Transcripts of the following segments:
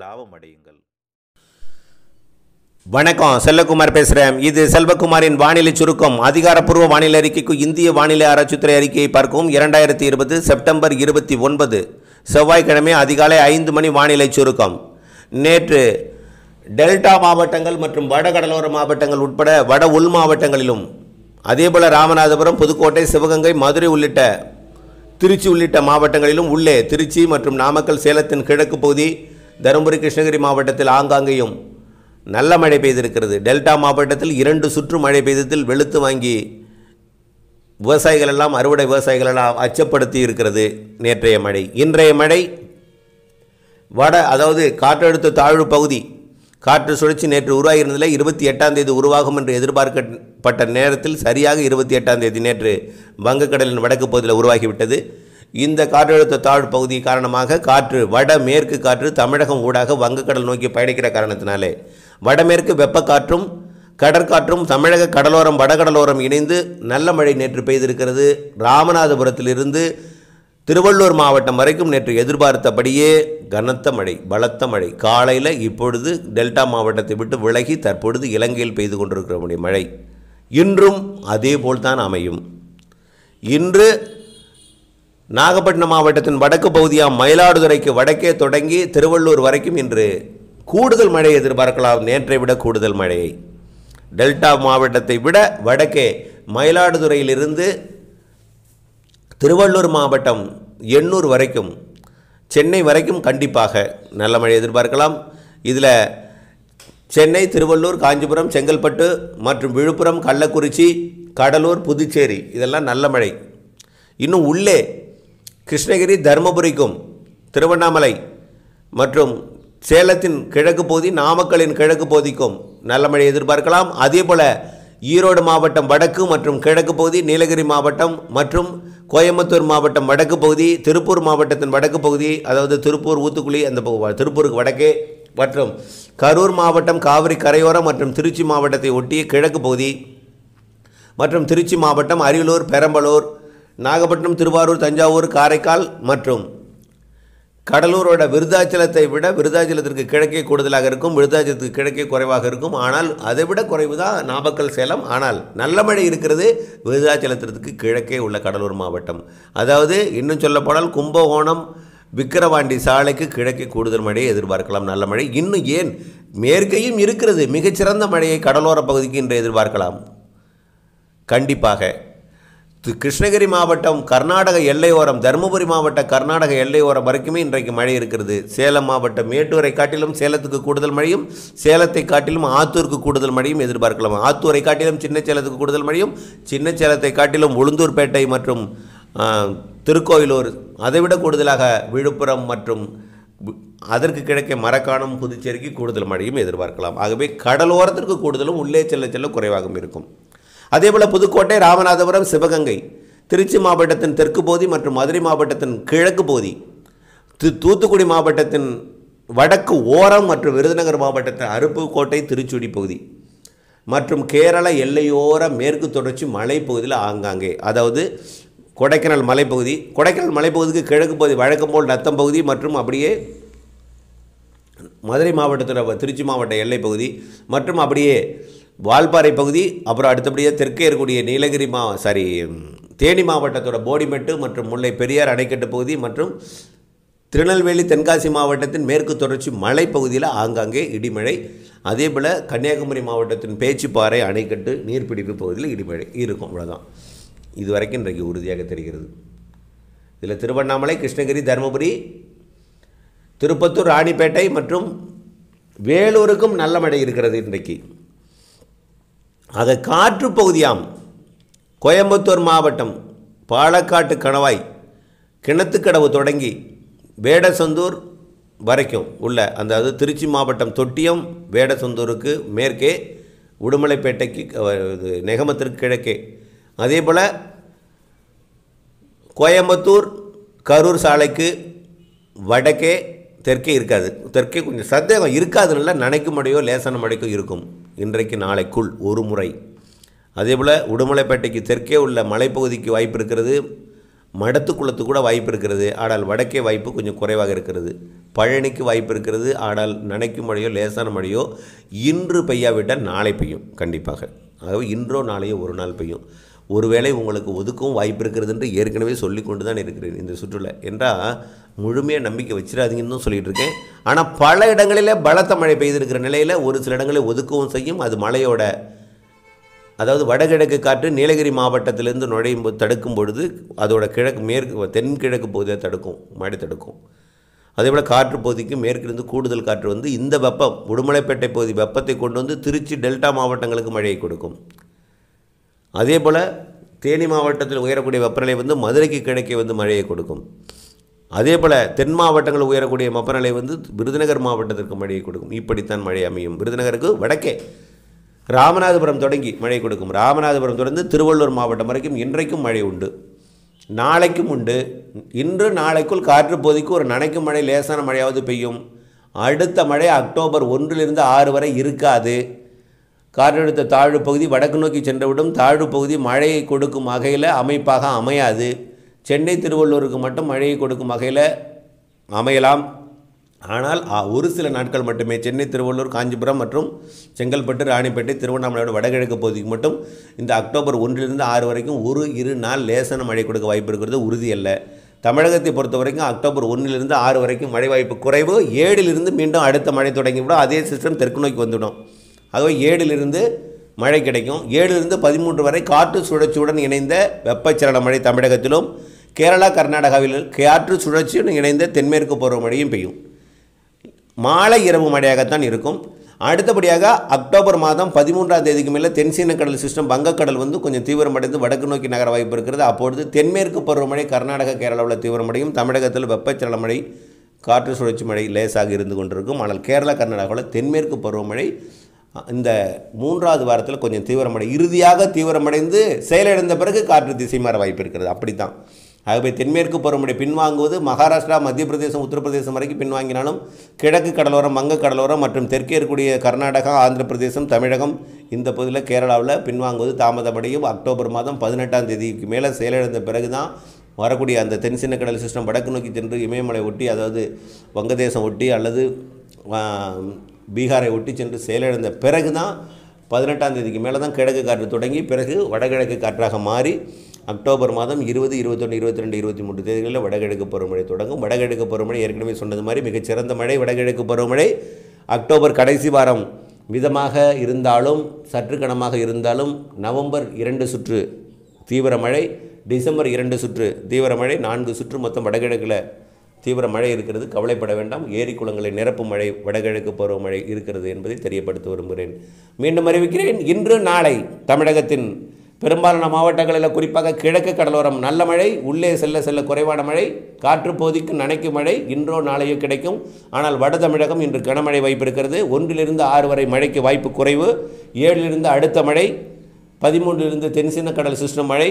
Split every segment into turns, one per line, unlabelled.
லாபம் அடையுங்கள் வணக்கம் செல்லகுமார் பேசுகிறேன் இது செல்வகுமாரின் வானிலை சுருக்கம் அதிகாரப்பூர்வ வானிலை அறிக்கைக்கு இந்திய வானிலை ஆராய்ச்சித்துறை அறிக்கையை பார்க்கவும் இரண்டாயிரத்தி இருபது செப்டம்பர் இருபத்தி ஒன்பது செவ்வாய்க்கிழமை அதிகாலை ஐந்து மணி வானிலை சுருக்கம் நேற்று டெல்டா மாவட்டங்கள் மற்றும் வடகடலோர மாவட்டங்கள் உட்பட வட உள் மாவட்டங்களிலும் அதேபோல் ராமநாதபுரம் புதுக்கோட்டை சிவகங்கை மதுரை உள்ளிட்ட திருச்சி உள்ளிட்ட மாவட்டங்களிலும் உள்ளே திருச்சி மற்றும் நாமக்கல் சேலத்தின் கிழக்கு பகுதி தருமபுரி கிருஷ்ணகிரி மாவட்டத்தில் ஆங்காங்கேயும் நல்ல மழை பெய்திருக்கிறது டெல்டா மாவட்டத்தில் இரண்டு சுற்று மழை பெய்ததில் வெளுத்து வாங்கி விவசாயிகள் எல்லாம் அறுவடை விவசாயிகள் எல்லாம் அச்சப்படுத்தி இருக்கிறது நேற்றைய மழை இன்றைய மழை வட அதாவது காற்றழுத்த தாழ்வு பகுதி காற்று சுழற்சி நேற்று உருவாகியிருந்ததில் இருபத்தி எட்டாம் தேதி உருவாகும் என்று எதிர்பார்க்கப்பட்ட நேரத்தில் சரியாக இருபத்தி எட்டாம் தேதி நேற்று வங்கக்கடலின் வடக்கு பகுதியில் உருவாகிவிட்டது இந்த காற்றழுத்த தாழ்வு பகுதி காரணமாக காற்று வடமேற்கு காற்று தமிழகம் ஊடாக வங்கக்கடல் நோக்கி பயணிக்கிற காரணத்தினாலே வடமேற்கு வெப்பக்காற்றும் கடற்காற்றும் தமிழக கடலோரம் வடகடலோரம் இணைந்து நல்ல மழை நேற்று பெய்திருக்கிறது ராமநாதபுரத்திலிருந்து திருவள்ளூர் மாவட்டம் வரைக்கும் நேற்று எதிர்பார்த்தபடியே கனத்த மழை பலத்த மழை காலையில் இப்பொழுது டெல்டா மாவட்டத்தை விட்டு விலகி தற்பொழுது இலங்கையில் பெய்து கொண்டிருக்கிறவனுடைய மழை இன்றும் அதே போல்தான் அமையும் இன்று நாகப்பட்டினம் மாவட்டத்தின் வடக்கு பகுதியாக மயிலாடுதுறைக்கு வடக்கே தொடங்கி திருவள்ளூர் வரைக்கும் இன்று கூடுதல் மழை எதிர்பார்க்கலாம் நேற்றை விட கூடுதல் மழையை டெல்டா மாவட்டத்தை விட வடக்கே மயிலாடுதுறையிலிருந்து திருவள்ளூர் மாவட்டம் எண்ணூர் வரைக்கும் சென்னை வரைக்கும் கண்டிப்பாக நல்ல மழை எதிர்பார்க்கலாம் இதில் சென்னை திருவள்ளூர் காஞ்சிபுரம் செங்கல்பட்டு மற்றும் விழுப்புரம் கள்ளக்குறிச்சி கடலூர் புதுச்சேரி இதெல்லாம் நல்ல மழை இன்னும் உள்ளே கிருஷ்ணகிரி தருமபுரிக்கும் திருவண்ணாமலை மற்றும் சேலத்தின் கிழக்கு பகுதி நாமக்கலின் கிழக்கு பகுதிக்கும் நல்ல மழை எதிர்பார்க்கலாம் அதேபோல் ஈரோடு மாவட்டம் வடக்கு மற்றும் கிழக்கு பகுதி நீலகிரி மாவட்டம் மற்றும் கோயம்புத்தூர் மாவட்டம் வடக்கு பகுதி திருப்பூர் மாவட்டத்தின் வடக்கு பகுதி அதாவது திருப்பூர் ஊத்துக்குழி அந்த திருப்பூருக்கு வடக்கே மற்றும் கரூர் மாவட்டம் காவிரி கரையோரம் மற்றும் திருச்சி மாவட்டத்தை ஒட்டிய கிழக்கு பகுதி மற்றும் திருச்சி மாவட்டம் அரியலூர் பெரம்பலூர் நாகப்பட்டினம் திருவாரூர் தஞ்சாவூர் காரைக்கால் மற்றும் கடலூரோட விருதாச்சலத்தை விட விருதாச்சலத்திற்கு கிழக்கே கூடுதலாக இருக்கும் விருதாச்சலத்துக்கு கிழக்கே குறைவாக இருக்கும் ஆனால் அதை விட குறைவு தான் நாமக்கல் சேலம் ஆனால் நல்ல மழை இருக்கிறது விருதாச்சலத்திற்கு கிழக்கே உள்ள கடலூர் மாவட்டம் அதாவது இன்னும் சொல்லப்போனால் கும்பகோணம் விக்கிரவாண்டி சாலைக்கு கிழக்கே கூடுதல் மழையை எதிர்பார்க்கலாம் நல்ல மழை இன்னும் ஏன் மேற்கையும் இருக்கிறது மிகச்சிறந்த மழையை கடலோர பகுதிக்கு இன்று எதிர்பார்க்கலாம் கண்டிப்பாக கிருஷ்ணகிரி மாவட்டம் கர்நாடக எல்லையோரம் தருமபுரி மாவட்ட கர்நாடக எல்லையோரம் வரைக்குமே இன்றைக்கு மழை இருக்கிறது சேலம் மாவட்டம் மேட்டூரை காட்டிலும் சேலத்துக்கு கூடுதல் மழையும் சேலத்தை காட்டிலும் ஆத்தூருக்கு கூடுதல் மழையும் எதிர்பார்க்கலாம் ஆத்தூரை காட்டிலும் சின்ன சேலத்துக்கு கூடுதல் மழையும் சின்ன சேலத்தை காட்டிலும் உளுந்தூர்பேட்டை மற்றும் திருக்கோயிலூர் அதைவிட கூடுதலாக விழுப்புரம் மற்றும் அதற்கு கிடைக்க மரக்காணம் புதுச்சேரிக்கு கூடுதல் மழையும் எதிர்பார்க்கலாம் ஆகவே கடலோரத்திற்கு கூடுதலும் உள்ளே செல்ல செல்ல குறைவாகவும் இருக்கும் அதே போல் புதுக்கோட்டை ராமநாதபுரம் சிவகங்கை திருச்சி மாவட்டத்தின் தெற்கு பகுதி மற்றும் மதுரை மாவட்டத்தின் கிழக்கு பகுதி தூத்துக்குடி மாவட்டத்தின் வடக்கு ஓரம் மற்றும் விருதுநகர் மாவட்டத்தின் அருப்புக்கோட்டை திருச்சுடி பகுதி மற்றும் கேரள எல்லையோர மேற்கு தொடர்ச்சி மலைப்பகுதியில் ஆங்காங்கே அதாவது கொடைக்கானல் மலைப்பகுதி கொடைக்கானல் மலைப்பகுதிக்கு கிழக்கு பகுதி வழக்கம் போல் நத்தம் பகுதி மற்றும் அப்படியே மதுரை மாவட்டத்தில் திருச்சி மாவட்ட எல்லை பகுதி மற்றும் அப்படியே வால்பாறை பகுதி அப்புறம் அடுத்தபடியாக தெற்கே இருக்கக்கூடிய நீலகிரி மா சாரி தேனி மாவட்டத்தோட போடிமெட்டு மற்றும் முல்லை பெரியார் அணைக்கட்டு பகுதி மற்றும் திருநெல்வேலி தென்காசி மாவட்டத்தின் மேற்கு தொடர்ச்சி மலைப்பகுதியில் ஆங்காங்கே இடிமழை அதே போல் கன்னியாகுமரி மாவட்டத்தின் பேச்சுப்பாறை அணைக்கட்டு நீர்பிடிப்பு பகுதியில் இடிமழை இருக்கும் அவ்வளோதான் இது வரைக்கும் இன்றைக்கு உறுதியாக தெரிகிறது இதில் திருவண்ணாமலை கிருஷ்ணகிரி தருமபுரி திருப்பத்தூர் ராணிப்பேட்டை மற்றும் வேலூருக்கும் நல்ல மழை இருக்கிறது இன்றைக்கு ஆக காற்று பகுதியாம் கோயம்புத்தூர் மாவட்டம் பாலக்காட்டு கணவாய் கிணத்துக்கடவு தொடங்கி வேடசந்தூர் வரைக்கும் உள்ள அந்த அது திருச்சி மாவட்டம் தொட்டியம் வேடசந்தூருக்கு மேற்கே உடுமலைப்பேட்டைக்கு நெகமத்திற்கு கிழக்கே அதே போல் கோயம்புத்தூர் கரூர் சாலைக்கு வடக்கே தெற்கே இருக்காது தெற்கே கொஞ்சம் சந்தேகம் இருக்காதுன்னா நினைக்கும் முடியோ லேசான மடைக்கோ இருக்கும் இன்றைக்கு நாளைக்குள் ஒரு முறை அதேபோல் உடுமலைப்பேட்டைக்கு தெற்கே உள்ள மலைப்பகுதிக்கு வாய்ப்பு இருக்கிறது மடத்துக்குளத்து கூட வாய்ப்பு இருக்கிறது ஆனால் வடக்கே வாய்ப்பு கொஞ்சம் குறைவாக இருக்கிறது பழனிக்கு வாய்ப்பு இருக்கிறது ஆனால் நனைக்கும் மழையோ லேசான மழையோ இன்று பெய்யாவிட்டால் நாளை பெய்யும் கண்டிப்பாக ஆகவே இன்றோ நாளையோ ஒரு நாள் பெய்யும் ஒருவேளை உங்களுக்கு ஒதுக்கவும் வாய்ப்பு இருக்கிறதுன்ட்டு ஏற்கனவே சொல்லி கொண்டு தான் இருக்கிறேன் இந்த சுற்றுலா என்றால் முழுமையாக நம்பிக்கை வச்சிடாதீங்கன்னு தான் சொல்லிகிட்டு இருக்கேன் ஆனால் பல இடங்களில் பலத்த மழை பெய்திருக்கிற நிலையில் ஒரு சில இடங்களில் ஒதுக்கவும் செய்யும் அது மழையோட அதாவது வடகிழக்கு காற்று நீலகிரி மாவட்டத்திலேருந்து நுழையும் போது தடுக்கும் பொழுது அதோட கிழக்கு மேற்கு தென்கிழக்கு பகுதியாக தடுக்கும் மழை தடுக்கும் அதே போல் காற்று பகுதிக்கு மேற்கிலிருந்து கூடுதல் காற்று வந்து இந்த வெப்பம் உடுமலைப்பேட்டை பகுதி வெப்பத்தை கொண்டு வந்து திருச்சி டெல்டா மாவட்டங்களுக்கு மழையை கொடுக்கும் அதே போல் தேனி மாவட்டத்தில் உயரக்கூடிய வெப்பநிலை வந்து மதுரைக்கு கிழக்கே வந்து மழையை கொடுக்கும் அதே போல் தென் மாவட்டங்களில் உயரக்கூடிய வெப்பநிலை வந்து விருதுநகர் மாவட்டத்திற்கு மழையை கொடுக்கும் இப்படித்தான் மழை அமையும் விருதுநகருக்கு வடக்கே ராமநாதபுரம் தொடங்கி மழை கொடுக்கும் ராமநாதபுரம் தொடர்ந்து திருவள்ளூர் மாவட்டம் வரைக்கும் இன்றைக்கும் மழை உண்டு நாளைக்கும் உண்டு இன்று நாளைக்குள் காற்று போதிக்கு ஒரு நனைக்கும் மழை லேசான மழையாவது பெய்யும் அடுத்த மழை அக்டோபர் ஒன்றிலிருந்து ஆறு வரை இருக்காது காற்றழுத்த தாழ்வு பகுதி வடக்கு நோக்கி சென்றவிடும் தாழ்வு பகுதி மழையை கொடுக்கும் வகையில் அமைப்பாக அமையாது சென்னை திருவள்ளூருக்கு மட்டும் மழையை கொடுக்கும் வகையில் அமையலாம் ஆனால் ஒரு சில நாட்கள் மட்டுமே சென்னை திருவள்ளூர் காஞ்சிபுரம் மற்றும் செங்கல்பட்டு ராணிப்பேட்டை திருவண்ணாமலையோட வடகிழக்கு பகுதிக்கு மட்டும் இந்த அக்டோபர் ஒன்றிலிருந்து ஆறு வரைக்கும் ஒரு இரு நாள் லேசான மழை கொடுக்க வாய்ப்பு இருக்கிறது உறுதி அல்ல தமிழகத்தை பொறுத்த வரைக்கும் அக்டோபர் ஒன்றிலிருந்து ஆறு வரைக்கும் மழை வாய்ப்பு குறைவு ஏழிலிருந்து மீண்டும் அடுத்த மழை தொடங்கிவிடும் அதே சிஸ்டம் தெற்கு நோக்கி வந்துவிடும் அதுவும் ஏழிலிருந்து மழை கிடைக்கும் ஏழிலிருந்து பதிமூன்று வரை காற்று சுழற்சியுடன் இணைந்த வெப்பச்சலன மழை தமிழகத்திலும் கேரளா கர்நாடகாவில் காற்று சுழற்சியுடன் இணைந்த தென்மேற்கு பருவமழையும் பெய்யும் மாலை இரவு மழையாகத்தான் இருக்கும் அடுத்தபடியாக அக்டோபர் மாதம் பதிமூன்றாம் தேதிக்கு மேலே தென்சீன கடல் சிஸ்டம் வங்கக்கடல் வந்து கொஞ்சம் தீவிரமடைந்து வடக்கு நோக்கி நகர வாய்ப்பு இருக்கிறது அப்பொழுது தென்மேற்கு பருவமழை கர்நாடக கேரளாவில் தீவிரமடையும் தமிழகத்தில் வெப்பச்சலன மழை காற்று சுழற்சி மழை லேசாக இருந்து கொண்டிருக்கும் ஆனால் கேரளா கர்நாடகாவில் தென்மேற்கு பருவமழை இந்த மூன்றாவது வாரத்தில் கொஞ்சம் தீவிரமடை இறுதியாக தீவிரமடைந்து செயலிழந்த பிறகு காற்று திசை மாற வாய்ப்பு இருக்கிறது அப்படி தான் ஆகவே தென்மேற்கு பருவமடை பின்வாங்குவது மகாராஷ்டிரா மத்திய பிரதேசம் உத்தரப்பிரதேசம் வரைக்கும் பின்வாங்கினாலும் கிழக்கு கடலோரம் வங்க கடலோரம் மற்றும் தெற்கே இருக்கக்கூடிய கர்நாடகா ஆந்திர பிரதேசம் தமிழகம் இந்த பகுதியில் கேரளாவில் பின்வாங்குவது தாமதமடையும் அக்டோபர் மாதம் பதினெட்டாம் தேதிக்கு மேலே செயலிழந்த பிறகு தான் வரக்கூடிய அந்த தென்சின்ன கடல் சிஸ்டம் வடக்கு நோக்கி சென்று இமயமலை ஒட்டி அதாவது வங்கதேசம் ஒட்டி அல்லது பீகாரை ஒட்டி சென்று செயலிழந்த பிறகு தான் பதினெட்டாம் தேதிக்கு மேலே தான் கிழக்கு காற்று தொடங்கி பிறகு வடகிழக்கு காற்றாக மாறி அக்டோபர் மாதம் இருபது இருபத்தொன்று இருபத்தி ரெண்டு இருபத்தி மூன்று தேதிகளில் வடகிழக்கு பருவமழை தொடங்கும் வடகிழக்கு பருவமழை ஏற்கனவே சொன்னது மாதிரி மிகச்சிறந்த மழை வடகிழக்கு பருவமழை அக்டோபர் கடைசி வாரம் மிதமாக இருந்தாலும் சற்று கனமாக இருந்தாலும் நவம்பர் இரண்டு சுற்று தீவிர மழை டிசம்பர் இரண்டு சுற்று தீவிர மழை நான்கு சுற்று மொத்தம் வடகிழக்கில் தீவிர மழை இருக்கிறது கவலைப்பட வேண்டாம் ஏரி குளங்களை நிரப்பும் மழை வடகிழக்கு பருவமழை இருக்கிறது என்பதை தெரியப்படுத்த விரும்புகிறேன் மீண்டும் அறிவிக்கிறேன் இன்று நாளை தமிழகத்தின் பெரும்பாலான மாவட்டங்களில் குறிப்பாக கிழக்கு கடலோரம் நல்ல மழை உள்ளே செல்ல செல்ல குறைவான மழை காற்று போதிக்கு நனைக்கும் மழை இன்றோ நாளையோ கிடைக்கும் ஆனால் வட தமிழகம் இன்று கனமழை வாய்ப்பிருக்கிறது ஒன்றிலிருந்து ஆறு வரை மழைக்கு வாய்ப்பு குறைவு ஏழிலிருந்து அடுத்த மழை பதிமூன்றிலிருந்து தென்சின கடல் சிஸ்டம் மழை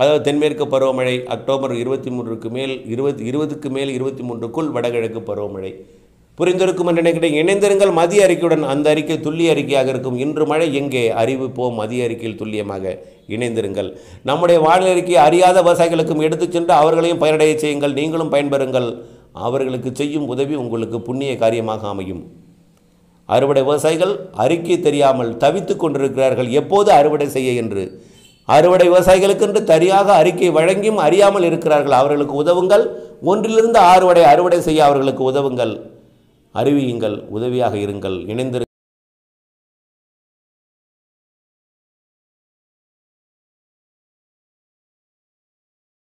அதாவது தென்மேற்கு பருவமழை அக்டோபர் இருபத்தி மூன்றுக்கு மேல் இருபது இருபதுக்கு மேல் இருபத்தி மூன்றுக்குள் வடகிழக்கு பருவமழை புரிந்திருக்கும் என்று நினைக்கிறேன் இணைந்திருங்கள் மதிய அறிக்கையுடன் அந்த அறிக்கை துல்லிய அறிக்கையாக இருக்கும் இன்று மழை எங்கே அறிவிப்போம் மதிய அறிக்கையில் துல்லியமாக இணைந்திருங்கள் நம்முடைய வானிலை அறிக்கையை அறியாத விவசாயிகளுக்கும் எடுத்துச் சென்று அவர்களையும் பயனடைய செய்யுங்கள் நீங்களும் பயன்பெறுங்கள் அவர்களுக்கு செய்யும் உதவி உங்களுக்கு புண்ணிய காரியமாக அமையும் அறுவடை விவசாயிகள் அறிக்கை தெரியாமல் தவித்து கொண்டிருக்கிறார்கள் எப்போது அறுவடை செய்ய என்று அறுவடை விவசாயிகளுக்கு என்று தனியாக அறிக்கை வழங்கியும் அறியாமல் இருக்கிறார்கள் அவர்களுக்கு உதவுங்கள் ஒன்றிலிருந்து ஆறுவடை அறுவடை செய்ய அவர்களுக்கு உதவுங்கள் அறிவியுங்கள் உதவியாக இருங்கள் இணைந்திரு